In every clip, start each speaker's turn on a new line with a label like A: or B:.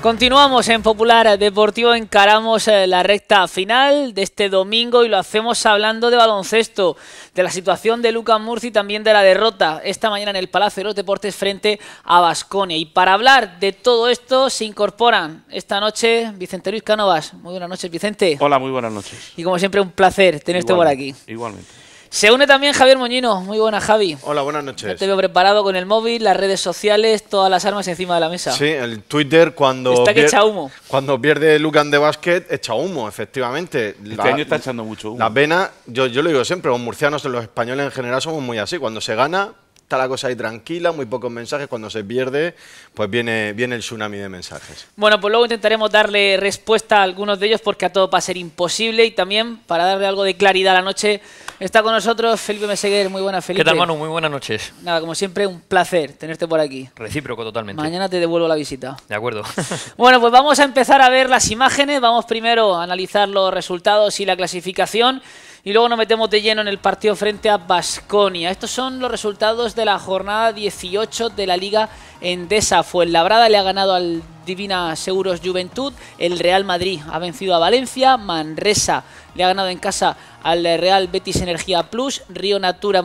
A: Continuamos en Popular Deportivo, encaramos eh, la recta final de este domingo y lo hacemos hablando de baloncesto, de la situación de Lucas Murci y también de la derrota esta mañana en el Palacio de los Deportes frente a Basconia. Y para hablar de todo esto se incorporan esta noche Vicente Luis Canovas. Muy buenas noches, Vicente. Hola, muy buenas noches. Y como siempre, un placer tenerte por aquí. Igualmente. Se une también Javier Moñino. Muy buena Javi.
B: Hola, buenas noches. Ya te veo
A: preparado con el móvil, las redes sociales, todas las armas encima de la mesa. Sí, el
B: Twitter cuando... Está que echa humo. Cuando pierde Lucan de Básquet, echa humo, efectivamente. El este año está echando mucho humo. La pena, yo, lo digo siempre, los murcianos, los españoles en general somos muy así. Cuando se gana, está la cosa ahí tranquila, muy pocos mensajes. Cuando se pierde, pues viene, viene el tsunami de mensajes.
A: Bueno, pues luego intentaremos darle respuesta a algunos de ellos porque a todo va a ser imposible y también para darle algo de claridad a la noche Está con nosotros Felipe Meseguer. Muy buenas, Felipe. ¿Qué tal, Manu? Muy
C: buenas noches.
A: Nada, como siempre, un placer tenerte por aquí.
C: Recíproco totalmente. Mañana
A: te devuelvo la visita. De acuerdo. bueno, pues vamos a empezar a ver las imágenes. Vamos primero a analizar los resultados y la clasificación. Y luego nos metemos de lleno en el partido frente a Basconia. Estos son los resultados de la jornada 18 de la Liga Endesa. Fue Labrada, le ha ganado al Divina Seguros Juventud. El Real Madrid ha vencido a Valencia. Manresa le ha ganado en casa al Real Betis Energía Plus. Río Natura,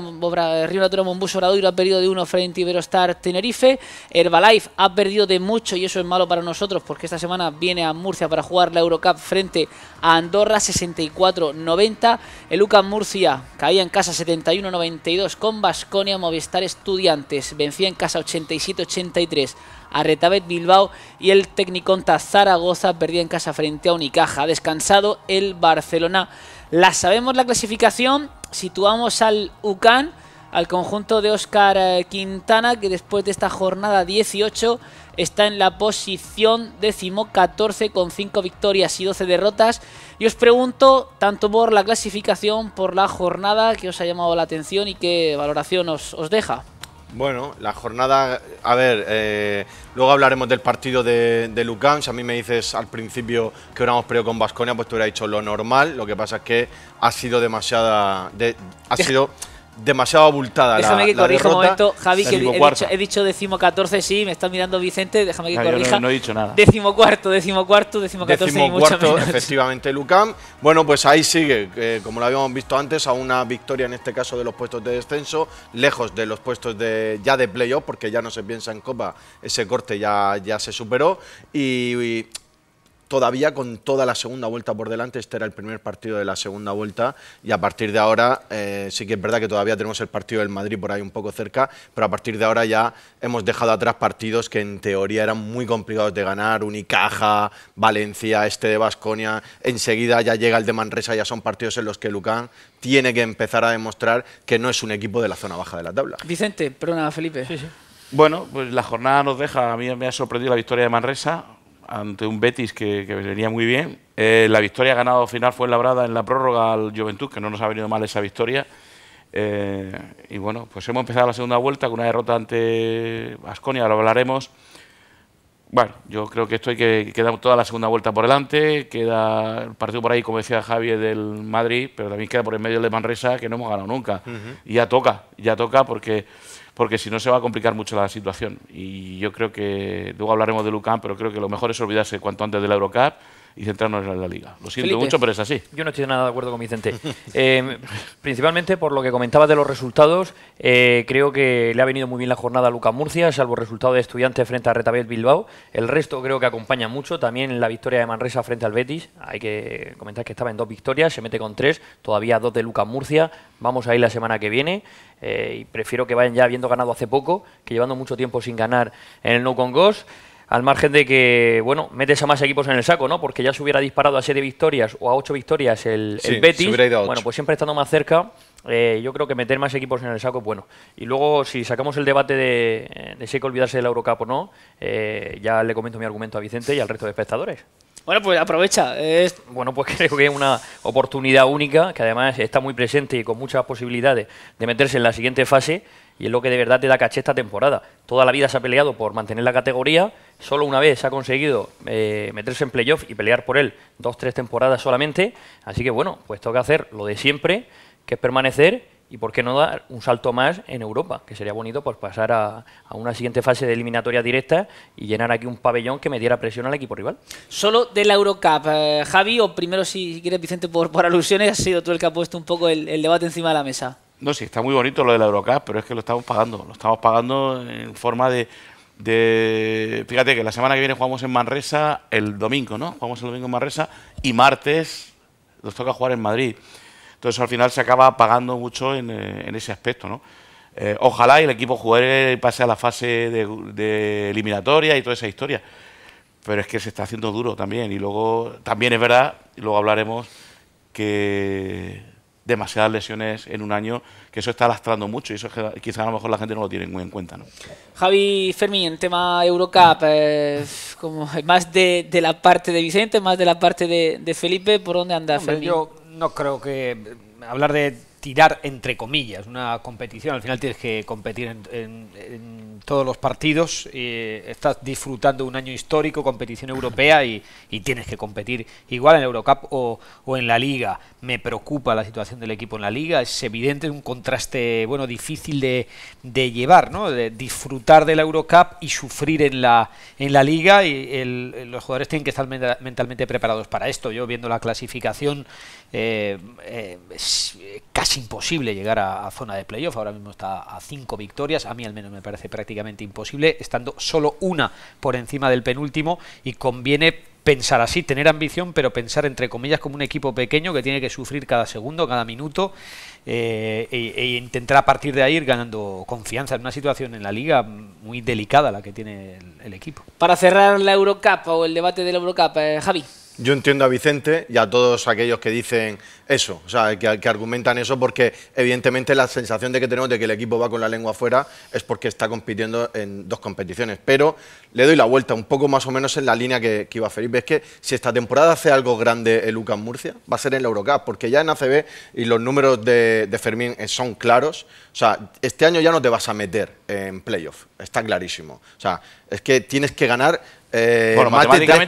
A: Río Natura Mombus ha perdido de uno frente a Iberostar Tenerife. Herbalife ha perdido de mucho y eso es malo para nosotros porque esta semana viene a Murcia para jugar la Eurocup frente a Andorra 64-90. El UCAM Murcia caía en casa 71-92 con Basconia Movistar Estudiantes. Vencía en casa 87-83 a Retabet Bilbao y el Tecniconta Zaragoza perdía en casa frente a Unicaja. Descansado el Barcelona. La sabemos la clasificación, situamos al UCAN, al conjunto de Oscar eh, Quintana, que después de esta jornada 18 está en la posición décimo 14 con 5 victorias y 12 derrotas. Y os pregunto, tanto por la clasificación, por la jornada, que os ha llamado la atención y qué valoración os deja.
B: Bueno, la jornada, a ver, eh, luego hablaremos del partido de, de Lucán. a mí me dices al principio que hubiéramos perdido con Vasconia, pues tú hubiera dicho lo normal. Lo que pasa es que ha sido demasiada. ha sido. demasiado abultada. Déjame que corrija un momento, Javi, que he dicho,
A: he dicho, sí, me está mirando Vicente, déjame que corrija. No, he dicho nada. Decimocuarto, y mucho efectivamente,
B: Lucam. Bueno, pues ahí sigue, eh, como lo habíamos visto antes, a una victoria en este caso de los puestos de descenso, lejos de los puestos de ya de playoff, porque ya no se piensa en Copa, ese corte ya, ya se superó. y todavía con toda la segunda vuelta por delante. Este era el primer partido de la segunda vuelta y a partir de ahora eh, sí que es verdad que todavía tenemos el partido del Madrid por ahí un poco cerca, pero a partir de ahora ya hemos dejado atrás partidos que en teoría eran muy complicados de ganar, Unicaja, Valencia, este de Basconia. Enseguida ya llega el de Manresa, ya son partidos en los que Lucán tiene que empezar a demostrar que no es un equipo de la zona baja de la tabla.
A: Vicente, perdona Felipe. Bueno, pues la jornada nos deja,
D: a mí me ha sorprendido la victoria de Manresa, ante un Betis que, venía muy bien. Eh, la victoria ganada final fue labrada en la prórroga al Juventud, que no nos ha venido mal esa victoria. Eh, y bueno, pues hemos empezado la segunda vuelta con una derrota ante Asconia, lo hablaremos. Bueno, yo creo que esto hay que queda toda la segunda vuelta por delante, queda el partido por ahí, como decía Javier, del Madrid, pero también queda por el medio el de Manresa, que no hemos ganado nunca. Y ya toca, ya toca porque porque si no se va a complicar mucho la situación. Y yo creo que, luego hablaremos de Lucan, pero creo que lo mejor es olvidarse cuanto antes de la Eurocup y centrarnos en la liga. Lo siento mucho, pero es así.
C: Yo no estoy nada de acuerdo con Vicente. Eh, principalmente por lo que comentabas de los resultados, eh, creo que le ha venido muy bien la jornada a Lucas Murcia, salvo resultado de Estudiantes frente a Retabel Bilbao. El resto creo que acompaña mucho. También la victoria de Manresa frente al Betis. Hay que comentar que estaba en dos victorias, se mete con tres, todavía dos de Lucas Murcia. Vamos ahí la semana que viene. Eh, y prefiero que vayan ya habiendo ganado hace poco, que llevando mucho tiempo sin ganar en el No Con Ghost al margen de que, bueno, metes a más equipos en el saco, ¿no? Porque ya se hubiera disparado a siete victorias o a ocho victorias el, sí, Betis. Se Bueno, pues siempre estando más cerca, eh, yo creo que meter más equipos en el saco es bueno. Y luego, si sacamos el debate de, si hay que olvidarse del Eurocup o no, eh, ya le comento mi argumento a Vicente y al resto de espectadores.
A: Bueno, pues aprovecha. es
C: Bueno, pues creo que es una oportunidad única, que además está muy presente y con muchas posibilidades de meterse en la siguiente fase y es lo que de verdad te da caché esta temporada. Toda la vida se ha peleado por mantener la categoría, solo una vez se ha conseguido eh, meterse en playoff y pelear por él dos, tres temporadas solamente, así que bueno, pues toca hacer lo de siempre, que es permanecer y por qué no dar un salto más en Europa, que sería bonito pues pasar a, una siguiente fase de eliminatoria directa
A: y llenar aquí un pabellón que me diera presión al equipo rival. Solo de la Eurocup, eh, Javi, o primero si quieres Vicente por, alusiones, Ha sido tú el que ha puesto un poco el debate encima de la mesa. No, sí, está
D: muy bonito lo de la Eurocup, pero es que lo estamos pagando. Lo estamos pagando en forma de, Fíjate que la semana que viene jugamos en Manresa, el domingo, ¿no? Jugamos el domingo en Manresa y martes nos toca jugar en Madrid. Entonces al final se acaba pagando mucho en, eh, ese aspecto, ¿no? Eh, ojalá y el equipo juegue y pase a la fase de, de, eliminatoria y toda esa historia. Pero es que se está haciendo duro también. Y luego, también es verdad, y luego hablaremos que demasiadas lesiones en un año, que eso está lastrando mucho y eso quizás a lo mejor la gente no lo tiene muy en cuenta.
A: Javi Fermín, en tema Eurocup, eh, como más de, la parte de Vicente, más de la parte de, Felipe, ¿por dónde anda Fermín? Yo no creo que hablar de tirar entre comillas, una
E: competición, al final tienes que competir en, todos los partidos, estás disfrutando un año histórico, competición europea y, tienes que competir igual en la Eurocup o, en la Liga. Me preocupa la situación del equipo en la Liga, es evidente, un contraste bueno difícil de, llevar, ¿no? de disfrutar de la Eurocup y sufrir en la, en la Liga y los jugadores tienen que estar mentalmente preparados para esto. Yo viendo la clasificación eh, eh, eh, casi imposible llegar a, zona de playoff, ahora mismo está a cinco victorias, a mí al menos me parece prácticamente imposible, estando solo una por encima del penúltimo y conviene pensar así, tener ambición, pero pensar entre comillas como un equipo pequeño que tiene que sufrir cada segundo, cada minuto eh, e, e, intentar a partir de ahí ir ganando confianza en una situación en la liga muy delicada la que tiene
B: el, equipo.
A: Para cerrar la Eurocup o el debate de la Eurocup, eh, Javi.
B: Yo entiendo a Vicente y a todos aquellos que dicen eso, o sea, que, argumentan eso porque evidentemente la sensación de que tenemos de que el equipo va con la lengua afuera es porque está compitiendo en dos competiciones. Pero le doy la vuelta un poco más o menos en la línea que, que iba Felipe. Es que si esta temporada hace algo grande el Lucas Murcia, va a ser en la Eurocup, porque ya en ACB y los números de, de Fermín eh, son claros. O sea, este año ya no te vas a meter en playoff, está clarísimo. O sea, es que tienes que ganar eh,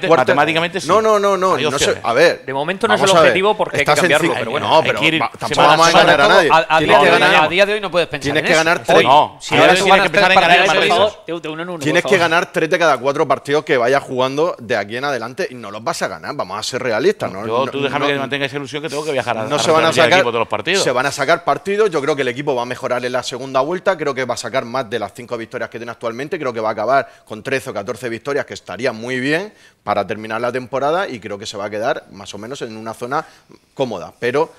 B: matemáticamente, sí. No, no, no, no. no sé, a ver. De momento no es el objetivo porque hay que cambiarlo, pero bueno. No, pero tampoco vamos a ganar a nadie. A, día de hoy no puedes pensar Tienes que ganar tres. si tienes que ganar Tienes que ganar tres de cada cuatro partidos que vayas jugando de aquí en adelante y no los vas a ganar. Vamos a ser realistas. No, tú déjame que mantenga esa
D: ilusión que tengo que viajar a No se van a sacar partidos. Se van
B: a sacar partidos. Yo creo que el equipo va a mejorar en la segunda vuelta. Creo que va a sacar más de las cinco victorias que tiene actualmente. Creo que va a acabar con 13 o 14 victorias que está muy bien para terminar la temporada y creo que se va a quedar más o menos en una zona cómoda. Pero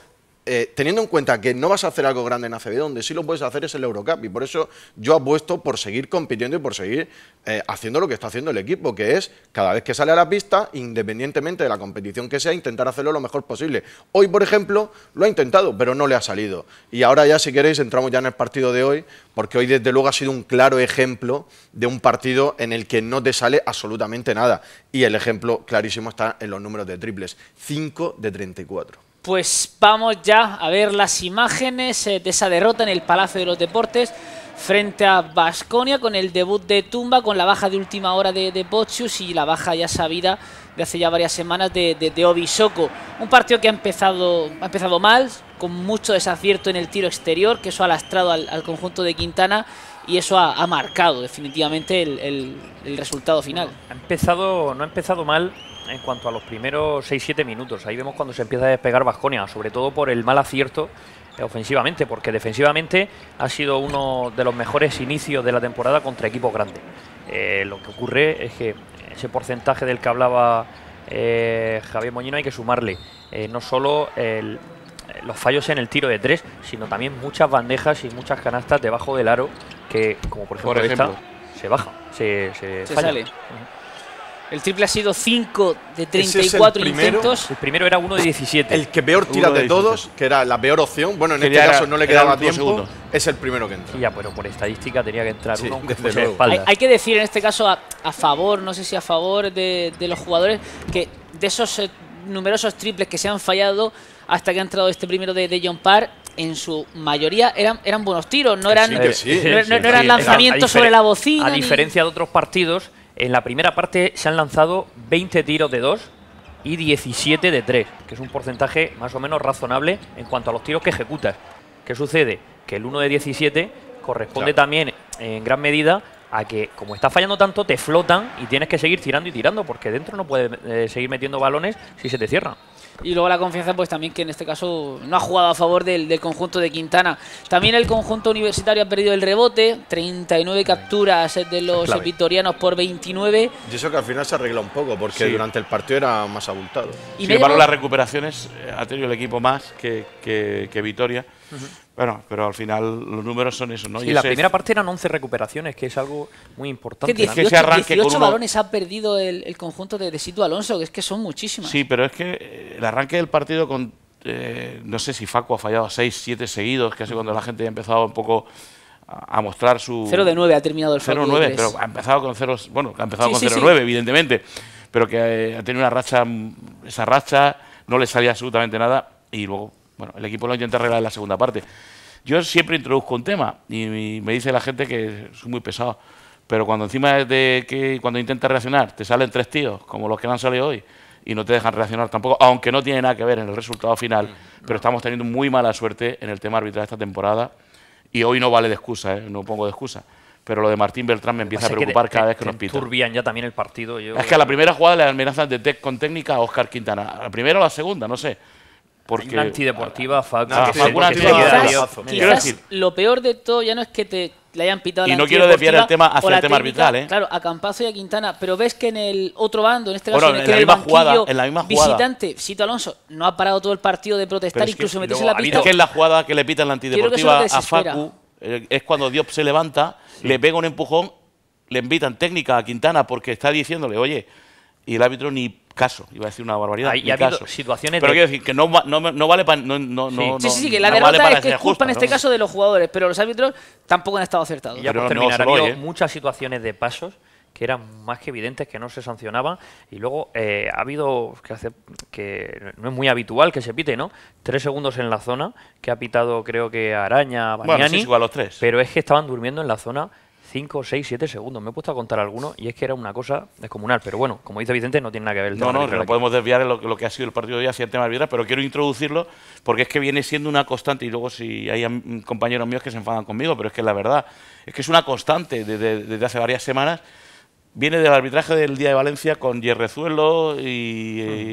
B: eh, teniendo en cuenta que no vas a hacer algo grande en ACB, donde sí lo puedes hacer es el Eurocup. Y por eso yo apuesto por seguir compitiendo y por seguir eh, haciendo lo que está haciendo el equipo, que es cada vez que sale a la pista, independientemente de la competición que sea, intentar hacerlo lo mejor posible. Hoy, por ejemplo, lo ha intentado, pero no le ha salido. Y ahora ya, si queréis, entramos ya en el partido de hoy, porque hoy desde luego ha sido un claro ejemplo de un partido en el que no te sale absolutamente nada. Y el ejemplo clarísimo está en los números de triples, 5 de 34
A: pues vamos ya a ver las imágenes eh, de esa derrota en el Palacio de los Deportes frente a Vasconia, con el debut de Tumba, con la baja de última hora de, de y la baja ya sabida de hace ya varias semanas de, de, Obisoko. Un partido que ha empezado, ha empezado mal, con mucho desacierto en el tiro exterior, que eso ha lastrado al conjunto de Quintana y eso ha, marcado definitivamente el,
C: resultado final. Ha empezado, no ha empezado mal en cuanto a los primeros 6-7 minutos. Ahí vemos cuando se empieza a despegar Vasconia, sobre todo por el mal acierto eh, ofensivamente, porque defensivamente ha sido uno de los mejores inicios de la temporada contra equipos grandes. Eh, lo que ocurre es que ese porcentaje del que hablaba eh, Javier Moñino hay que sumarle no solo los fallos en el tiro de tres, sino también muchas bandejas y muchas canastas debajo del aro que, como por ejemplo, se baja, se, se, sale.
A: El triple ha sido 5 de 34 el intentos.
B: El primero era uno de 17. El que peor tira de, todos, que era la peor opción, bueno, en este caso no le quedaba tiempo,
C: es el primero que entra. ya, pero por estadística tenía que entrar uno Hay,
A: que decir en este caso a, favor, no sé si a favor de, los jugadores, que de esos eh, numerosos triples que se han fallado hasta que ha entrado este primero de, de John Parr, en su mayoría eran, eran buenos tiros, no eran, lanzamientos sobre la bocina. A diferencia
C: de otros partidos, en la primera parte se han lanzado 20 tiros de 2 y 17 de 3, que es un porcentaje más o menos razonable en cuanto a los tiros que ejecutas. ¿Qué sucede? Que el 1 de 17 corresponde también en gran medida a que como está fallando tanto te flotan y tienes que seguir tirando y tirando porque dentro no puedes eh, seguir metiendo balones si se te cierran.
A: Y luego la confianza, pues también que en este caso no ha jugado a favor del, conjunto de Quintana. También el conjunto universitario ha perdido el rebote, 39 capturas de los vitorianos por 29.
B: Y eso que al final se arregla un poco, porque durante el partido era más abultado. Y Sin las recuperaciones
D: eh, ha tenido el equipo más que Vitoria. Bueno, pero al final los números son eso, ¿no? y la primera
C: parte eran 11 recuperaciones, que es algo muy importante.
D: Que 18, que se 18 balones
A: ha perdido el, conjunto de, Situ Alonso, que es que son muchísimas. Sí,
D: pero es que eh, el arranque del partido con... Eh, no sé si Facu ha fallado 6, 7 seguidos, que hace cuando la gente ya ha empezado un poco a mostrar su... 0 de 9 ha terminado el 0 de 9, pero ha empezado con 0, bueno, ha empezado con 9, evidentemente, pero que eh, ha tenido una racha, mm, esa racha no le salía absolutamente nada y luego bueno, el equipo lo intenta arreglar en la segunda parte. Yo siempre introduzco un tema y, me dice la gente que soy muy pesado, pero cuando encima de que cuando intenta reaccionar te salen tres tíos, como los que han salido hoy, y no te dejan reaccionar tampoco, aunque no tiene nada que ver en el resultado final, mm, pero estamos teniendo muy mala suerte en el tema arbitral esta temporada y hoy no vale de excusa, ¿eh? no pongo de excusa pero lo de Martín Beltrán me empieza a preocupar cada vez que nos pita. Turbian
C: ya también el partido. Es
D: que a la primera jugada le amenazan de tech con técnica a Oscar Quintana. la primera o la segunda, no
C: sé. Porque, una antideportiva, ah, Facu. quizás,
A: lo peor de todo ya no es que te le hayan pitado y la no quiero desviar el tema hacia el tema arbitral ¿eh? claro a Campazo y a Quintana pero ves que en el otro bando en este caso en, el la visitante Sito Alonso no ha parado todo el partido de protestar incluso meterse en la pista es que en la
D: jugada que le pitan la antideportiva a Facu eh, es cuando Dios se levanta le pega un empujón le invitan técnica a Quintana porque está diciéndole oye y el árbitro ni caso. Iba a decir una barbaridad. y ha habido situaciones. Pero quiero decir que no, no, no vale para. No, no, sí. sí, sí, que la derrota es que culpa en este caso
A: de los jugadores, pero los árbitros tampoco han estado acertados. Y ya terminar, ha habido ¿eh? muchas situaciones de pasos
C: que eran más que evidentes que no se sancionaban y luego eh, ha habido que hace que no es muy habitual que se pite no tres segundos en la zona que ha pitado creo que Araña Bagnani, los tres pero es que estaban durmiendo en la zona 5, 6, 7 segundos. Me he puesto a contar algunos y es que era una cosa descomunal. Pero bueno, como dice Vicente, no tiene nada que ver el tema No, no, no podemos
D: desviar lo, lo, que ha sido el partido de hoy hacia el tema de pero quiero introducirlo porque es que viene siendo una constante. Y luego, si hay compañeros míos que se enfadan conmigo, pero es que la verdad, es que es una constante desde, hace varias semanas. Viene del arbitraje del Día de Valencia con Yerrezuelo eh,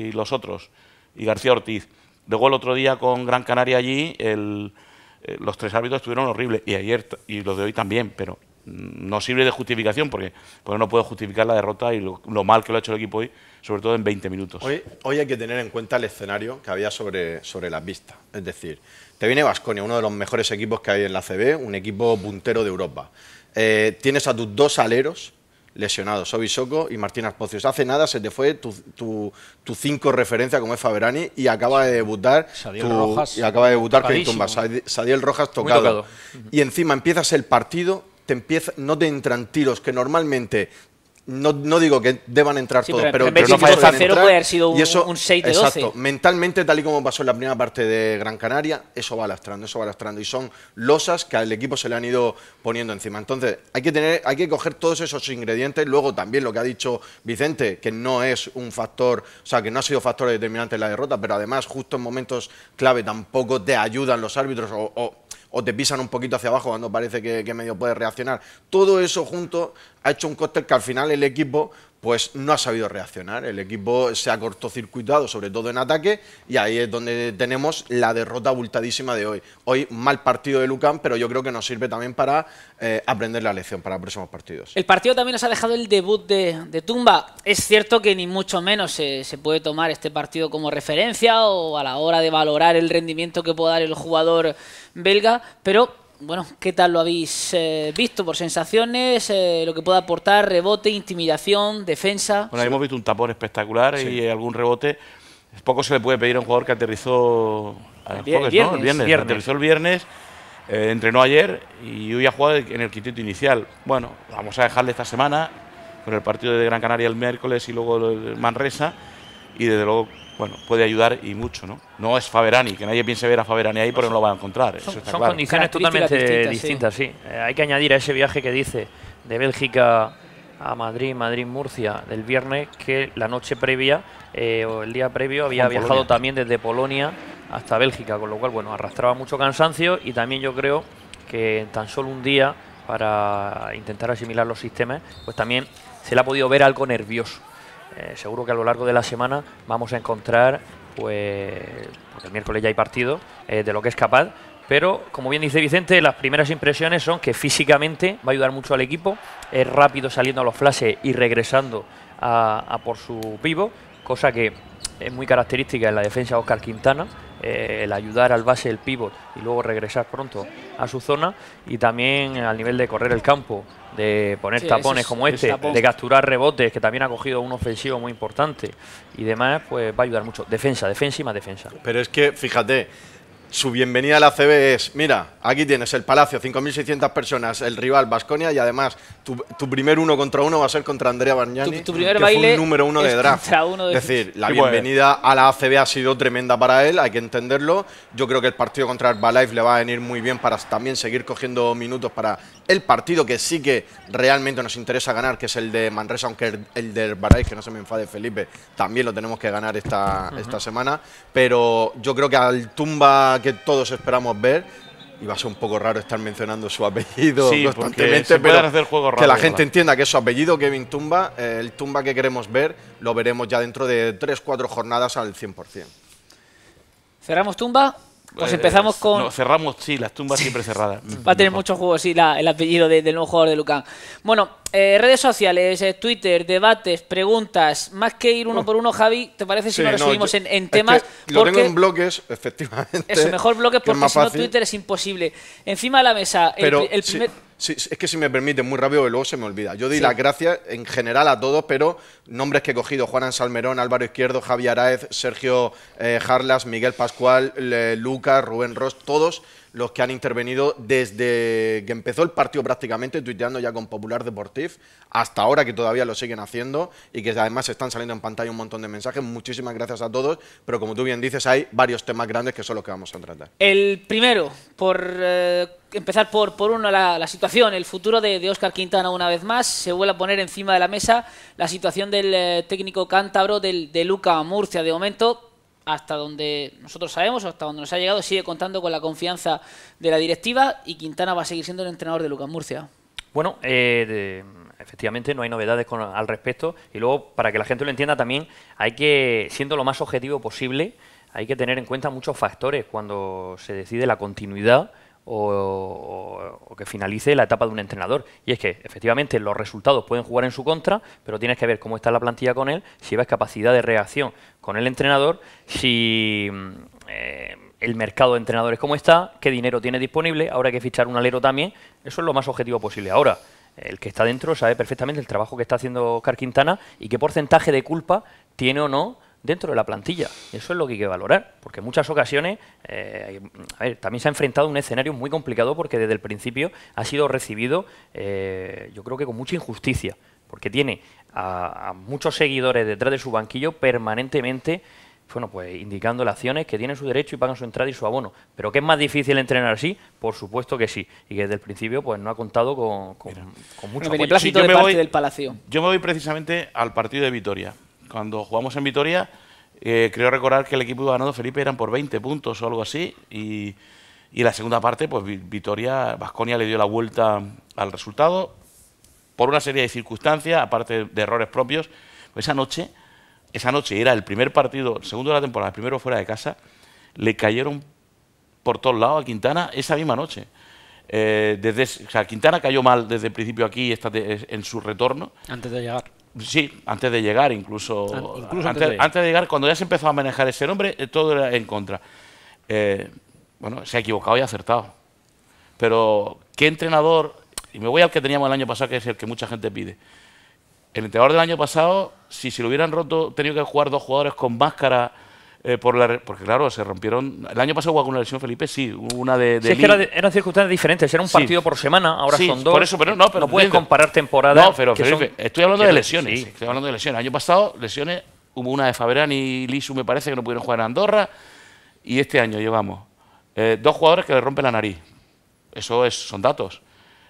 D: y, los otros, y García Ortiz. Luego, el otro día con Gran Canaria allí, el, eh, los tres árbitros estuvieron horribles, y ayer y los de hoy también, pero no sirve de justificación porque, no puedo justificar la derrota
B: y lo, mal que lo ha hecho el equipo hoy, sobre todo en 20 minutos. Hoy, hay que tener en cuenta el escenario que había sobre, sobre las Es decir, te viene Vasconia, uno de los mejores equipos que hay en la CB, un equipo puntero de Europa. Eh, tienes a tus dos aleros lesionados, Sobisoko y Martín Pocios. Hace nada se te fue tu, cinco referencia como es Faberani y acaba de debutar Rojas, y acaba de debutar Sadiel Rojas tocado. tocado. Y encima empiezas el partido empieza, no te entran tiros que normalmente no, digo que deban entrar todos, pero, no fallan puede haber sido un, 6 de exacto, mentalmente, tal y como pasó en la primera parte de Gran Canaria, eso va lastrando, eso va lastrando. Y son losas que al equipo se le han ido poniendo encima. Entonces, hay que, tener, hay que coger todos esos ingredientes. Luego también lo que ha dicho Vicente, que no es un factor, o sea, que no ha sido factor determinante en la derrota, pero además justo en momentos clave tampoco te ayudan los árbitros o o te pisan un poquito hacia abajo cuando parece que, medio puedes reaccionar. Todo eso junto ha hecho un cóctel que al final el equipo pues no ha sabido reaccionar. El equipo se ha cortocircuitado, sobre todo en ataque, y ahí es donde tenemos la derrota abultadísima de hoy. Hoy mal partido de Lucan, pero yo creo que nos sirve también para eh, aprender la lección para próximos partidos.
A: El partido también nos ha dejado el debut de, Tumba. Es cierto que ni mucho menos se, se, puede tomar este partido como referencia o a la hora de valorar el rendimiento que pueda dar el jugador belga, pero bueno, ¿qué tal lo habéis eh, visto por sensaciones? Eh, lo que pueda aportar, rebote, intimidación, defensa.
D: Bueno, hemos visto un tapón espectacular y algún rebote. Poco se le puede pedir a un jugador que aterrizó el, viernes, Aterrizó el viernes, eh, entrenó ayer y hoy ha jugado en el quinteto inicial. Bueno, vamos a dejarle esta semana con el partido de Gran Canaria el miércoles y luego el Manresa. Y desde luego bueno, puede ayudar y mucho, ¿no? No es Faverani, que nadie piense ver a Faverani ahí pero no lo va a
C: encontrar. Son, condiciones totalmente distintas, sí. Eh, hay que añadir a ese viaje que dice de Bélgica a Madrid, Madrid-Murcia del viernes, que la noche previa eh, o el día previo había viajado también desde Polonia hasta Bélgica, con lo cual, bueno, arrastraba mucho cansancio y también yo creo que en tan solo un día para intentar asimilar los sistemas, pues también se le ha podido ver algo nervioso. Eh, seguro que a lo largo de la semana vamos a encontrar, pues, porque el miércoles ya hay partido, eh, de lo que es capaz. Pero, como bien dice Vicente, las primeras impresiones son que físicamente va a ayudar mucho al equipo. Es rápido saliendo a los flashes y regresando a, por su pivo, cosa que es muy característica en la defensa de Oscar Quintana. Eh, el ayudar al base del pivot y luego regresar pronto a su zona y también al nivel de correr el campo de poner tapones como este, de capturar rebotes, que también ha cogido un ofensivo muy importante y demás, pues va a ayudar mucho. Defensa, defensa y más defensa.
B: Pero es que, fíjate, su bienvenida a la CB es, mira, aquí tienes el Palacio, 5.600 personas, el rival Vasconia y además tu, primer uno contra uno va a ser contra Andrea Bargnani, tu, primer baile número uno de draft. Es decir, la pues. bienvenida a la ACB ha sido tremenda para él, hay que entenderlo. Yo creo que el partido contra Herbalife le va a venir muy bien para también seguir cogiendo minutos para el partido que sí que realmente nos interesa ganar, que es el de Manresa, aunque el del Herbalife, que no se me enfade Felipe, también lo tenemos que ganar esta, esta semana. Pero yo creo que al tumba que todos esperamos ver. Y va a ser un poco raro estar mencionando su apellido sí, constantemente, pero hacer juego que la gente entienda que su apellido, Kevin Tumba, eh, el Tumba que queremos ver, lo veremos ya dentro de 3-4 jornadas al 100%.
A: ¿Cerramos Tumba?
D: Pues eh, empezamos con. No, cerramos, sí, las tumbas siempre cerradas. Va
A: a tener muchos juegos, sí, el apellido del nuevo jugador de Lucán. Bueno, eh, redes sociales, eh, Twitter, debates, preguntas, más que ir uno oh. por uno, Javi, ¿te parece si nos en, temas? lo tengo en
B: bloques, efectivamente. Eso, mejor bloques porque si no Twitter
A: es imposible. Encima de la mesa, el, primer...
B: es que si me permite, muy rápido, luego se me olvida. Yo doy las gracias en general a todos, pero nombres que he cogido, Juan Salmerón, Álvaro Izquierdo, Javi Araez, Sergio eh, Jarlas, Miguel Pascual, Lucas, Rubén Ross, todos los que han intervenido desde que empezó el partido prácticamente, tuiteando ya con Popular Deportiv, hasta ahora que todavía lo siguen haciendo y que además están saliendo en pantalla un montón de mensajes. Muchísimas gracias a todos, pero como tú bien dices, hay varios temas grandes que son los que vamos a tratar.
A: El primero, por... Eh, empezar por, por uno, la, situación, el futuro de, Oscar Quintana una vez más. Se vuelve a poner encima de la mesa la situación del eh, técnico cántabro de Luca Murcia. De momento, hasta donde nosotros sabemos, hasta donde nos ha llegado, sigue contando con la confianza de la directiva y Quintana va a seguir siendo el entrenador de Lucas Murcia.
C: Bueno, eh, efectivamente no hay novedades con, al respecto y luego para que la gente lo entienda también hay que, siendo lo más objetivo posible, hay que tener en cuenta muchos factores cuando se decide la continuidad o, que finalice la etapa de un entrenador. Y es que efectivamente los resultados pueden jugar en su contra, pero tienes que ver cómo está la plantilla con él, si ves capacidad de reacción con el entrenador, si mm, eh, el mercado de entrenadores cómo está, qué dinero tiene disponible, ahora hay que fichar un alero también, eso es lo más objetivo posible. Ahora, el que está dentro sabe perfectamente el trabajo que está haciendo Carquintana Quintana y qué porcentaje de culpa tiene o no dentro de la plantilla. Eso es lo que hay que valorar, porque en muchas ocasiones eh, a ver, también se ha enfrentado a un escenario muy complicado porque desde el principio ha sido recibido, eh, yo creo que con mucha injusticia, porque tiene a, muchos seguidores detrás de su banquillo permanentemente bueno, pues indicando las acciones que tienen su derecho y pagan su entrada y su abono. Pero que es más difícil entrenar así, por supuesto que sí. Y que desde el principio pues no ha contado con, mucho del Palacio. Yo me voy precisamente
D: al partido de Vitoria cuando jugamos en Vitoria, eh, creo recordar que el equipo ganado Felipe eran por 20 puntos o algo así. Y, y la segunda parte, pues Vitoria, Vasconia le dio la vuelta al resultado por una serie de circunstancias, aparte de errores propios. Pues esa noche, esa noche era el primer partido, segundo de la temporada, el primero fuera de casa, le cayeron por todos lados a Quintana esa misma noche. Eh, desde, o Quintana cayó mal desde el principio aquí está en su retorno. Antes de llegar. Sí, antes de llegar, incluso. incluso antes, de llegar. cuando ya se empezó a manejar ese nombre, eh, todo era en contra. Eh, bueno, se ha equivocado y ha acertado. Pero, ¿qué entrenador? Y me voy al que teníamos el año pasado, que es el que mucha gente pide. El entrenador del año pasado, si se lo hubieran roto, tenido que jugar dos jugadores con máscara eh, por la, porque claro, se rompieron. El año pasado hubo alguna lesión, Felipe, sí, una de. sí, es que
C: eran circunstancias diferentes, era un partido por semana, ahora son dos. Por eso, pero no, pero puedes comparar
D: temporadas. No, pero Felipe, estoy hablando de lesiones, estoy hablando de lesiones. año pasado, lesiones, hubo una de Faberán y Lisu, me parece, que no pudieron jugar en Andorra, y este año llevamos eh, dos jugadores que le rompen la nariz. Eso es, son datos.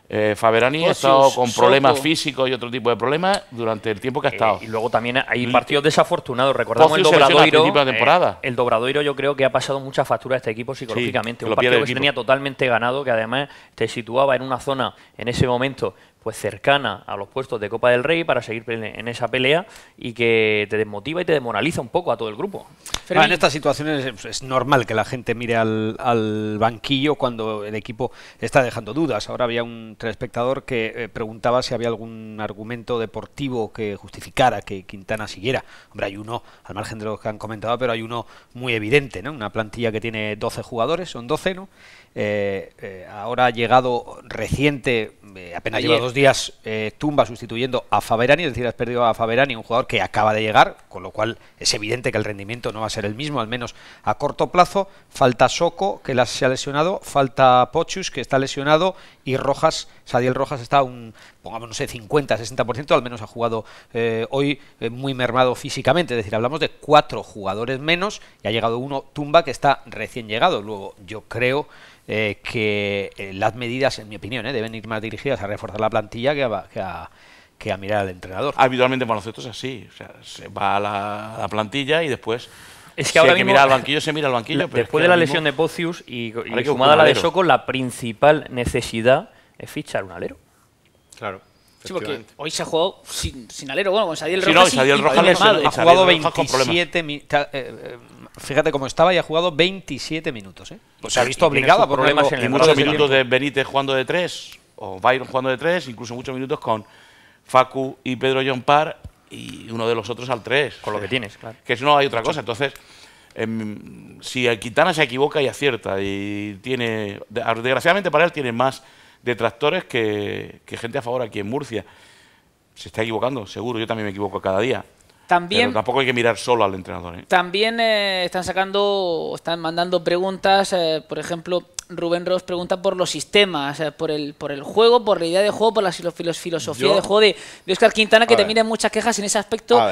D: Eh, Faberani ha estado con problemas
C: físicos y otro tipo de problemas durante el tiempo que ha eh, estado. y luego también hay partidos desafortunados. Recordamos el Dobradoiro. De eh, temporada. el Dobradoiro yo creo que ha pasado mucha factura a este equipo psicológicamente. Un partido que tenía totalmente ganado, que además te situaba en una zona en ese momento pues cercana a los puestos de Copa del Rey para seguir en esa pelea y que te desmotiva y te desmoraliza un poco a todo el grupo. Pero ah, en estas situaciones eh, pues,
E: es normal que la gente mire al, banquillo cuando el equipo está dejando dudas. Ahora había un telespectador que eh, preguntaba si había algún argumento deportivo que justificara que Quintana siguiera. Hombre, hay uno, al margen de lo que han comentado, pero hay uno muy evidente, ¿no? Una plantilla que tiene 12 jugadores, son 12, ¿no? Eh, ahora ha llegado reciente, apenas lleva dos días eh, tumba sustituyendo a Faverani, es decir, has perdido a Faverani, un jugador que acaba de llegar, con lo cual es evidente que el rendimiento no va a ser el mismo, al menos a corto plazo. Falta Soco, que se ha lesionado, falta Pochus, que está lesionado, y Rojas, Sadiel Rojas está un, pongamos, no sé, 50, 60%, al menos ha jugado eh, hoy eh, muy mermado físicamente, es decir, hablamos de cuatro jugadores menos, y ha llegado uno tumba que está recién llegado. Luego, yo creo eh, que eh, las medidas, en mi opinión, eh, deben ir más dirigidas a reforzar la plantilla que a, que a, que a mirar al entrenador. Habitualmente en baloncesto es así, o sea, se va a la, a la plantilla y después...
D: Es que si ahora hay que mirar al banquillo,
C: se mira al banquillo. pero después de la lesión de Pocius y, y sumada a la de Soco, la principal necesidad es fichar un alero. Claro.
E: Sí, porque
A: hoy se ha jugado sin, sin alero. Bueno, con Sadiel Rojas. Sí, no, Sadiel Rojas ha jugado 27 minutos
E: fíjate cómo estaba y ha jugado 27 minutos. ¿eh? se ha visto obligado a problemas en el Y muchos minutos
D: de Benítez jugando de tres, o Byron jugando de tres, incluso muchos minutos con Facu y Pedro John y uno de los otros al tres. Con lo que tienes, claro. Que si no hay otra cosa. Entonces, em, si Quintana se equivoca y acierta, y tiene, desgraciadamente para él tiene más detractores que gente a favor aquí en Murcia. Se está equivocando, seguro, yo también me equivoco cada día también, tampoco hay que mirar solo al entrenador. ¿eh?
A: También eh, están sacando, están mandando preguntas, eh, por ejemplo, Rubén Ross pregunta por los sistemas, por el, por el juego, por la idea de juego, por la filosofía de juego de, Oscar Quintana, que también hay muchas quejas en ese aspecto.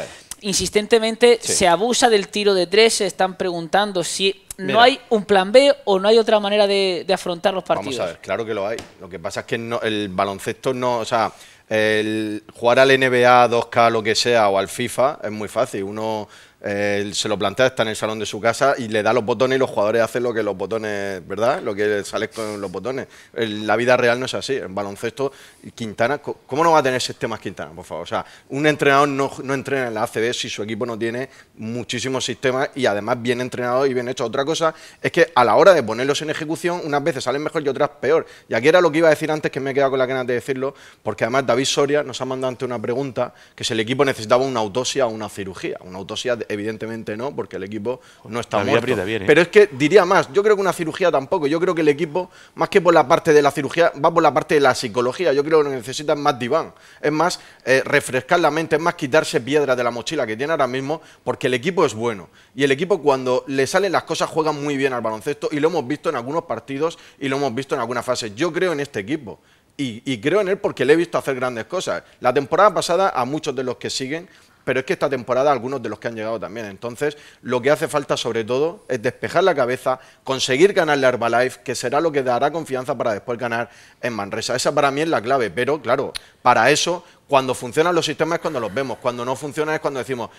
A: Insistentemente se abusa del tiro de tres, se están preguntando si no hay un plan B o no hay otra manera de, afrontar los partidos. Vamos a
B: claro que lo hay. Lo que pasa es que el baloncesto no, o sea, el jugar al NBA, 2K, lo que sea, o al FIFA es muy fácil. Uno se lo plantea, está en el salón de su casa y le da los botones y los jugadores hacen lo que los botones, ¿verdad? Lo que sale con los botones. la vida real no es así. En baloncesto, Quintana, ¿cómo no va a tener sistemas Quintana, por favor? O sea, un entrenador no, entrena en la ACB si su equipo no tiene muchísimos sistemas y además bien entrenado y bien hecho. Otra cosa es que a la hora de ponerlos en ejecución, unas veces salen mejor y otras peor. Y aquí era lo que iba a decir antes, que me he quedado con la ganas de decirlo, porque además David Soria nos ha mandado ante una pregunta que si el equipo necesitaba una autopsia o una cirugía, una autopsia de evidentemente no, porque el equipo no está muy muerto. bien, Pero es que diría más, yo creo que una cirugía tampoco, yo creo que el equipo, más que por la parte de la cirugía, va por la parte de la psicología, yo creo que necesitan más diván, es más eh, refrescar la mente, es más quitarse piedras de la mochila que tiene ahora mismo, porque el equipo es bueno. Y el equipo cuando le salen las cosas juega muy bien al baloncesto y lo hemos visto en algunos partidos y lo hemos visto en algunas fases. Yo creo en este equipo. Y, y, creo en él porque le he visto hacer grandes cosas. La temporada pasada a muchos de los que siguen pero es que esta temporada algunos de los que han llegado también. Entonces, lo que hace falta sobre todo es despejar la cabeza, conseguir ganar la Herbalife, que será lo que dará confianza para después ganar en Manresa. Esa para mí es la clave, pero claro, para eso cuando funcionan los sistemas es cuando los vemos, cuando no funcionan es cuando decimos,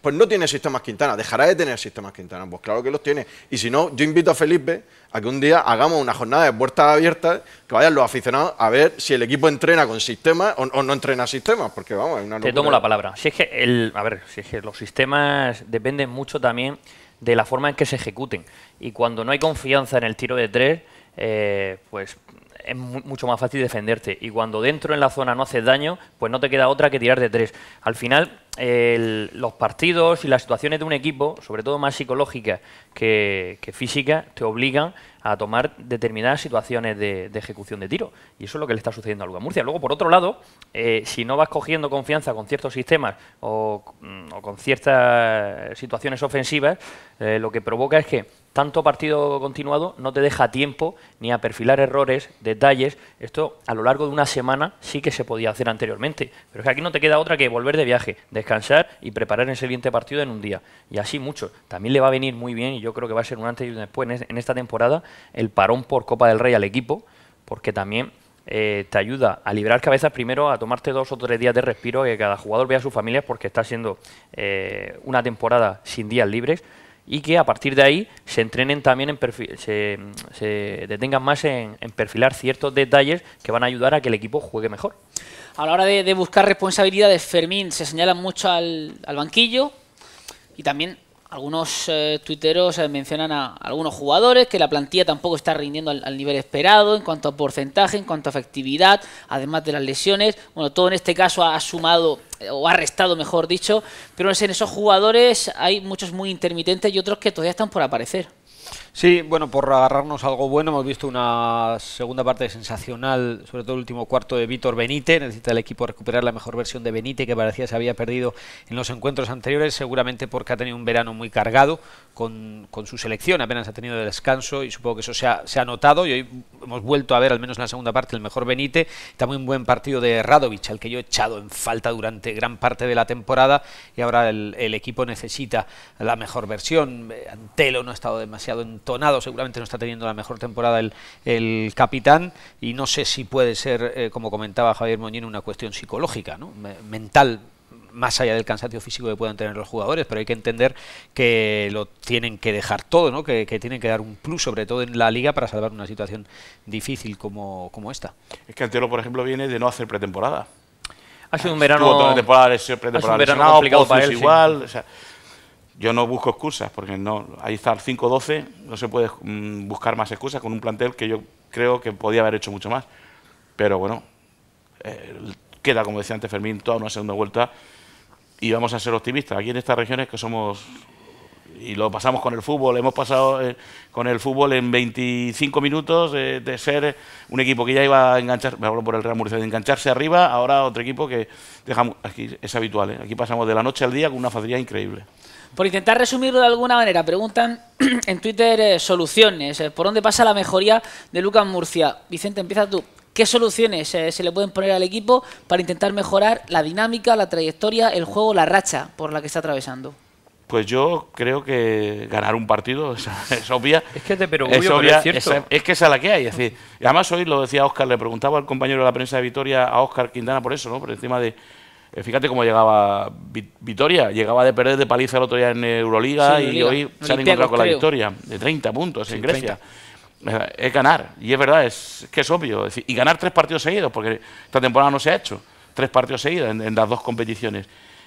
B: pues no tiene sistemas Quintana, dejará de tener sistemas Quintana. Pues claro que los tiene. Y si no, yo invito a Felipe a que un día hagamos una jornada de puertas abiertas, que vayan los aficionados a ver si el equipo entrena con sistemas o, no entrena sistemas, porque vamos, es una Te tomo la palabra.
C: Si es que, el, a ver, si es que los sistemas dependen mucho también de la forma en que se ejecuten. Y cuando no hay confianza en el tiro de tres, eh, pues es mucho más fácil defenderte. Y cuando dentro en la zona no haces daño, pues no te queda otra que tirar de tres. Al final, los partidos y las situaciones de un equipo, sobre todo más psicológicas que, físicas, te obligan a tomar determinadas situaciones de, ejecución de tiro. Y eso es lo que le está sucediendo a Murcia. Luego, por otro lado, eh, si no vas cogiendo confianza con ciertos sistemas o, con ciertas situaciones ofensivas, eh, lo que provoca es que tanto partido continuado no te deja tiempo ni a perfilar errores, detalles. Esto a lo largo de una semana sí que se podía hacer anteriormente. Pero es que aquí no te queda otra que volver de viaje, descansar y preparar el siguiente partido en un día. Y así mucho. También le va a venir muy bien, y yo creo que va a ser un antes y un después en esta temporada, el parón por Copa del Rey al equipo, porque también eh, te ayuda a liberar cabezas primero, a tomarte dos o tres días de respiro, que cada jugador vea a su familia porque está siendo eh, una temporada sin días libres y que a partir de ahí se entrenen también, en se, detengan más en, perfilar ciertos detalles que van a ayudar a que el equipo juegue mejor.
A: A la hora de, buscar responsabilidades, Fermín se señala mucho al banquillo y también algunos eh, tuiteros eh, mencionan a algunos jugadores que la plantilla tampoco está rindiendo al, nivel esperado en cuanto a porcentaje, en cuanto a efectividad, además de las lesiones. Bueno, todo en este caso ha sumado eh, o ha restado, mejor dicho, pero en esos jugadores hay muchos muy intermitentes y otros que todavía están por aparecer.
E: Sí, bueno, por agarrarnos algo bueno, hemos visto una segunda parte sensacional, sobre todo el último cuarto de Víctor Benítez. Necesita el equipo recuperar la mejor versión de Benítez, que parecía se había perdido en los encuentros anteriores, seguramente porque ha tenido un verano muy cargado, con, su selección, apenas ha tenido descanso y supongo que eso se ha, notado y hoy hemos vuelto a ver, al menos en la segunda parte, el mejor Benite, también un buen partido de Radovic, al que yo he echado en falta durante gran parte de la temporada y ahora el, equipo necesita la mejor versión, Antelo no ha estado demasiado entonado, seguramente no está teniendo la mejor temporada el, capitán y no sé si puede ser, eh, como comentaba Javier Moñín, una cuestión psicológica, ¿no? mental, más allá del cansancio físico que puedan tener los jugadores, pero hay que entender que lo tienen que dejar todo, ¿no? que, tienen que dar un plus, sobre todo en la liga, para salvar una situación difícil como, esta. Es que Antelo, por ejemplo, viene de no hacer pretemporada. Ha sido un
C: verano, verano complicado para él. Igual,
D: yo no busco excusas, porque no, ahí está el 5-12, no se puede mm, buscar más excusas con un plantel que yo creo que podía haber hecho mucho más. Pero bueno, eh, queda, como decía antes Fermín, toda una segunda vuelta y vamos a ser optimistas. Aquí en estas regiones que somos, y lo pasamos con el fútbol, hemos pasado eh, con el fútbol en 25 minutos eh, de ser un equipo que ya iba a enganchar, me hablo por el Real Murcia, de engancharse arriba, ahora otro equipo que dejamos, aquí es habitual, eh, aquí pasamos de la noche al día con una facilidad increíble.
A: Por intentar resumirlo de alguna manera, preguntan en Twitter soluciones, ¿por dónde pasa la mejoría de Lucas Murcia? Vicente, empieza tú. ¿Qué soluciones eh, se le pueden poner al equipo para intentar mejorar la dinámica, la trayectoria, el juego, la racha por la que está atravesando?
D: Pues yo creo que ganar un partido es, obvia.
C: Es que te es, es, cierto.
D: Es, que esa es la que hay. Es decir, además hoy lo decía Oscar, le preguntaba al compañero de la prensa de Vitoria, a Oscar Quintana, por eso, ¿no? Por encima de. Eh, fíjate cómo llegaba Vitoria, llegaba de perder de paliza el otro día en Euroliga y hoy se han encontrado con la victoria de 30 puntos en Grecia es ganar. Y es verdad, es, que es obvio. y ganar tres partidos seguidos, porque esta temporada no se ha hecho. Tres partidos seguidos en, las dos competiciones.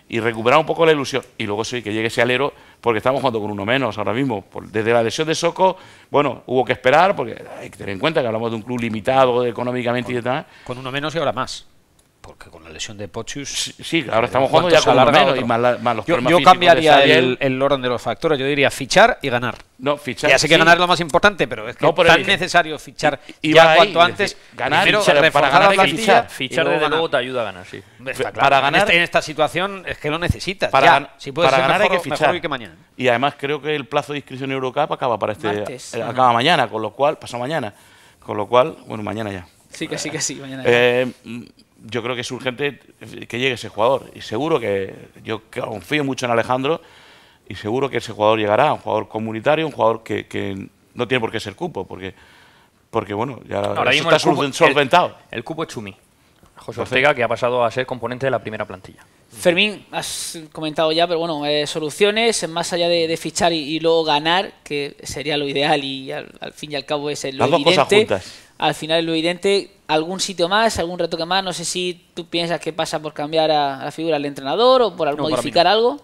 D: Y recuperar un poco la ilusión. Y luego sí, que llegue ese alero, porque estamos jugando con uno menos ahora mismo. desde la adhesión de Soco, bueno, hubo que esperar, porque hay que tener en cuenta que hablamos de un club limitado económicamente y demás.
E: Con uno menos y ahora más porque con la lesión de Pochus. Sí, ahora eh, estamos jugando ya con menos y más, la, más los Yo, yo cambiaría el, orden de los factores. Yo diría fichar y ganar. No, fichar. Ya sé que ganar es lo más importante, pero es que es tan necesario fichar y, ya cuanto antes. ganar, primero, fichar, para ganar la plantilla, fichar, fichar desde luego te ayuda a ganar, sí. Para ganar en esta, situación es que lo necesitas.
A: Para, si puedes
D: ganar mejor, hay que fichar. Hoy que mañana. Y además creo que el plazo de inscripción en acaba para este eh, acaba mañana, con lo cual pasa mañana, con lo cual bueno mañana ya.
A: Sí que sí que sí mañana.
D: Ya. Eh, yo creo que es urgente que llegue ese jugador. Y seguro que yo confío mucho en Alejandro y seguro que ese jugador llegará, un jugador comunitario, un jugador que, que no tiene por qué ser cupo, porque, porque bueno, ya está solventado. El, cupo
C: es Chumi, José Ortega, que ha pasado a ser componente de la primera plantilla.
A: Fermín, has comentado ya, pero bueno, eh, soluciones, más allá de, fichar y, luego ganar, que sería lo ideal y al, fin y al cabo es lo evidente. Al final es lo evidente, algún sitio más, algún retoque más. No sé si tú piensas que pasa por cambiar a, la figura del entrenador o por modificar algo.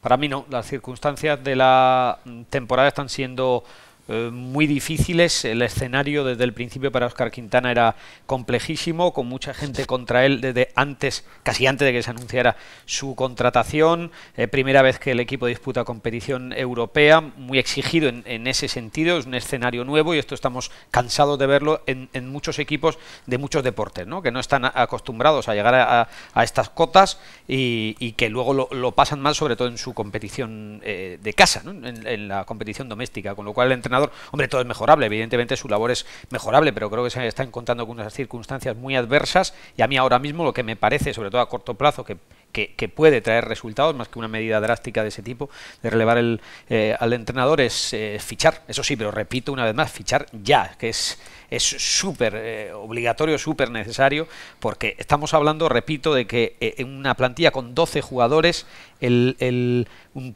E: Para mí no. Las circunstancias de la temporada están siendo eh, muy difíciles. El escenario desde el principio para Oscar Quintana era complejísimo, con mucha gente contra él desde antes, casi antes de que se anunciara su contratación. Eh, primera vez que el equipo disputa competición europea, muy exigido en, ese sentido, es un escenario nuevo y esto estamos cansados de verlo en, muchos equipos de muchos deportes, ¿no? que no están acostumbrados a llegar a, estas cotas y, que luego lo, pasan mal, sobre todo en su competición eh, de casa, en, en, la competición doméstica, con lo cual el entrenador Hombre, todo es mejorable, evidentemente su labor es mejorable, pero creo que se está encontrando con unas circunstancias muy adversas y a mí ahora mismo lo que me parece, sobre todo a corto plazo, que que, puede traer resultados, más que una medida drástica de ese tipo, de relevar el, eh, al entrenador, es eh, fichar. Eso sí, pero repito una vez más, fichar ya, que es es súper eh, obligatorio, súper necesario, porque estamos hablando, repito, de que en una plantilla con 12 jugadores, el, el,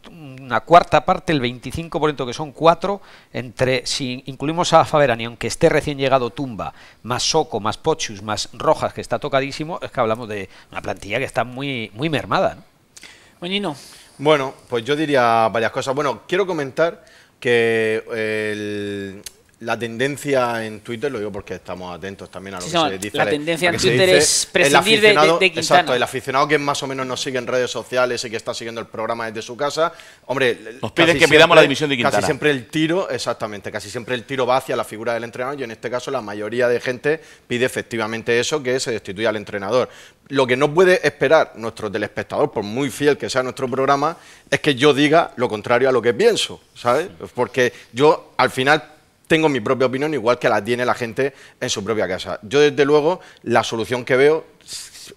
E: una cuarta parte, el 25%, que son cuatro, entre, si incluimos a Faberani, aunque esté recién llegado Tumba, más Soco, más Pochus, más Rojas, que está tocadísimo, es que hablamos de una plantilla que está muy, muy mermada.
B: Bueno, pues yo diría varias cosas. Bueno, quiero comentar que el, la tendencia en Twitter, lo digo porque estamos atentos también a lo que se dice. La tendencia en Twitter es prescindir de, Exacto, el aficionado que más o menos nos sigue en redes sociales y que está siguiendo el programa desde su casa. Hombre, nos piden que pidamos la división de Quintana. Casi siempre el tiro, exactamente, casi siempre el tiro va hacia la figura del entrenador y en este caso la mayoría de gente pide efectivamente eso, que se destituya al entrenador. Lo que no puede esperar nuestro telespectador, por muy fiel que sea nuestro programa, es que yo diga lo contrario a lo que pienso, ¿sabes? Porque yo al final tengo mi propia opinión, igual que la tiene la gente en su propia casa. Yo, desde luego, la solución que veo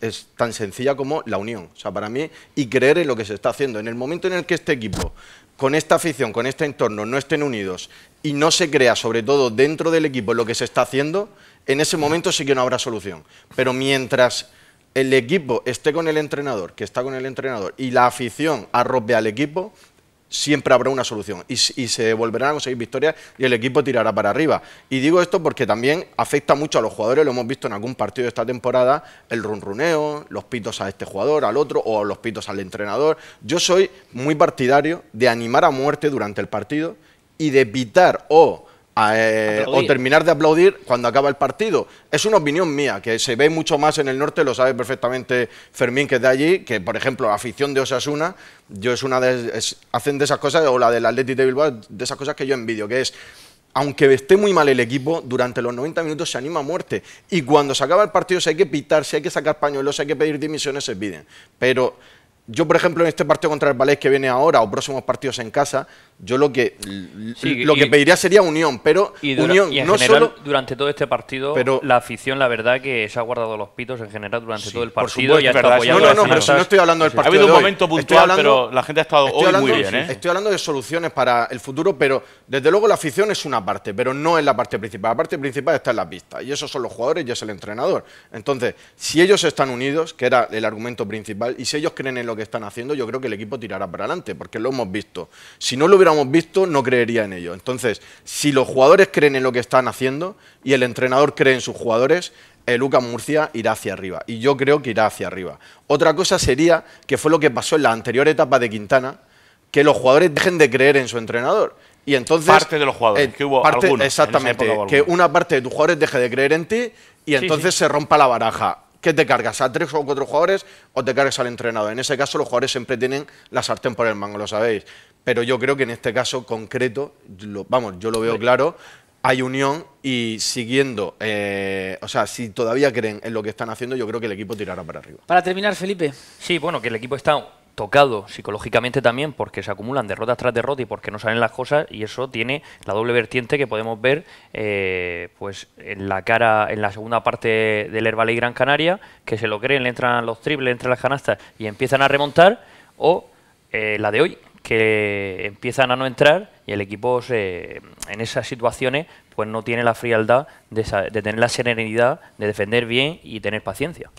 B: es tan sencilla como la unión. O sea, para mí, y creer en lo que se está haciendo. En el momento en el que este equipo, con esta afición, con este entorno, no estén unidos y no se crea, sobre todo dentro del equipo, lo que se está haciendo, en ese momento sí que no habrá solución. Pero mientras el equipo esté con el entrenador, que está con el entrenador, y la afición arrope al equipo, siempre habrá una solución y, se volverán a conseguir victorias y el equipo tirará para arriba. Y digo esto porque también afecta mucho a los jugadores, lo hemos visto en algún partido de esta temporada, el run-runeo, los pitos a este jugador, al otro o los pitos al entrenador. Yo soy muy partidario de animar a muerte durante el partido y de evitar o eh, o terminar de aplaudir cuando acaba el partido. Es una opinión mía, que se ve mucho más en el norte, lo sabe perfectamente Fermín, que es de allí, que por ejemplo la afición de Osasuna, yo es una de, hacen de esas cosas, o la del Atlético de Bilbao, de esas cosas que yo envidio, que es aunque esté muy mal el equipo, durante los 90 minutos se anima a muerte. Y cuando se acaba el partido, si hay que pitar, si hay que sacar pañuelos, si hay que pedir dimisiones, se piden. Pero yo, por ejemplo, en este partido contra el ballet que viene ahora o próximos partidos en casa, yo lo que, lo que pediría sería unión, pero unión no solo...
C: Durante todo este partido, pero, la afición, la verdad, que se ha guardado los pitos en general durante todo el partido. y ha no, no, no, pero si no estoy hablando del partido. Ha habido un momento puntual, pero la gente ha estado hoy muy bien. ¿eh?
B: Estoy hablando de soluciones para el futuro, pero desde luego la afición es una parte, pero no es la parte principal. La parte principal está en la pista y esos son los jugadores y es el entrenador. Entonces, si ellos están unidos, que era el argumento principal, y si ellos creen en que están haciendo, yo creo que el equipo tirará para adelante, porque lo hemos visto. Si no lo hubiéramos visto, no creería en ello. Entonces, si los jugadores creen en lo que están haciendo y el entrenador cree en sus jugadores, el Luca Murcia irá hacia arriba. Y yo creo que irá hacia arriba. Otra cosa sería que fue lo que pasó en la anterior etapa de Quintana, que los jugadores dejen de creer en su entrenador. Y entonces, parte de los jugadores, eh, que hubo Exactamente, que una parte de tus jugadores deje de creer en ti y entonces se rompa la baraja que te cargas? ¿A tres o cuatro jugadores o te cargas al entrenador? En ese caso los jugadores siempre tienen la sartén por el mango, lo sabéis. Pero yo creo que en este caso concreto, vamos, yo lo veo claro, hay unión y siguiendo, eh, o sea, si todavía creen en lo que están haciendo, yo creo que el equipo tirará para arriba.
C: Para terminar, Felipe. Sí, bueno, que el equipo está tocado psicológicamente también porque se acumulan derrotas tras derrota y porque no salen las cosas y eso tiene la doble vertiente que podemos ver eh, pues en la cara en la segunda parte del Herbal Gran Canaria que se lo creen le entran los triples entre las canastas y empiezan a remontar o eh, la de hoy que empiezan a no entrar y el equipo en esas situaciones pues no tiene la frialdad de, de tener la serenidad de defender bien y tener paciencia.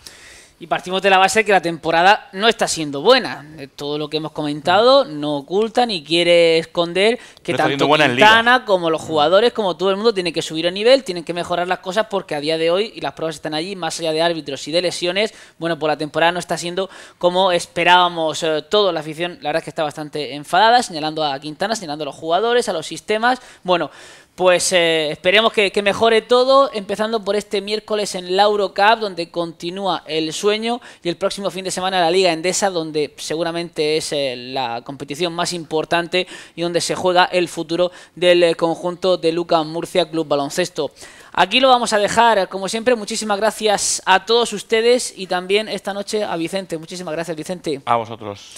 A: Y partimos de la base que la temporada no está siendo buena. Todo lo que hemos comentado no oculta ni quiere esconder que tanto Quintana como los jugadores, como todo el mundo, tienen que subir a nivel, tienen que mejorar las cosas porque a día de hoy, y las pruebas están allí, más allá de árbitros y de lesiones, bueno, pues la temporada no está siendo como esperábamos eh, todos. La afición, la verdad es que está bastante enfadada, señalando a Quintana, señalando a los jugadores, a los sistemas. Bueno, pues eh, esperemos que, mejore todo, empezando por este miércoles en Lauro Cup, donde continúa el sueño, y el próximo fin de semana la Liga Endesa, donde seguramente es eh, la competición más importante y donde se juega el futuro del eh, conjunto de Lucas Murcia Club Baloncesto. Aquí lo vamos a dejar, como siempre, muchísimas gracias a todos ustedes y también esta noche a Vicente. Muchísimas gracias, Vicente. A vosotros.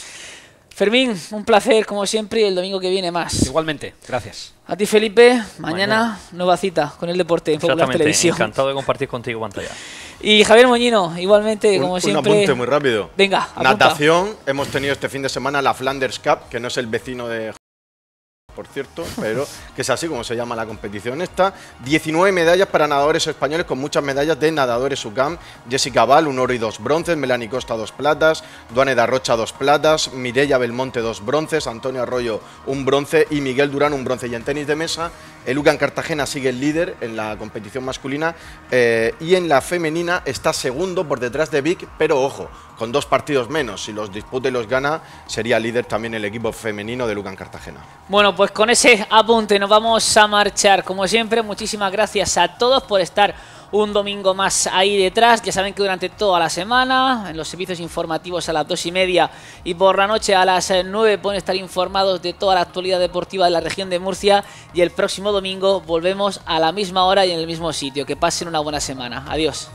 A: Fermín, un placer, como siempre, y el domingo que viene más. Igualmente, gracias. A ti, Felipe, mañana, nueva cita con el deporte en Popular Televisión. Encantado
B: de compartir contigo pantalla.
A: Y Javier Moñino, igualmente, como siempre. Un apunte muy rápido. Venga, Natación,
B: hemos tenido este fin de semana la Flanders Cup, que no es el vecino de por cierto, pero que es así como se llama la competición esta. 19 medallas para nadadores españoles, con muchas medallas de nadadores UCAM. Jessica Val, un oro y dos bronces. Melanie Costa, dos platas. Duane da Rocha, dos platas. Mireya Belmonte, dos bronces. Antonio Arroyo, un bronce. Y Miguel Durán, un bronce. Y en tenis de mesa, el UCAN Cartagena sigue el líder en la competición masculina eh, y en la femenina está segundo por detrás de Vic, pero ojo, con dos partidos menos. Si los disputa y los gana, sería líder también el equipo femenino de UCAN Cartagena.
A: Bueno, pues con ese apunte nos vamos a marchar. Como siempre, muchísimas gracias a todos por estar un domingo más ahí detrás. Ya saben que durante toda la semana, en los servicios informativos a las dos y media y por la noche a las 9 eh, pueden estar informados de toda la actualidad deportiva de la región de Murcia. Y el próximo domingo volvemos a la misma hora y en el mismo sitio. Que pasen una buena semana. Adiós.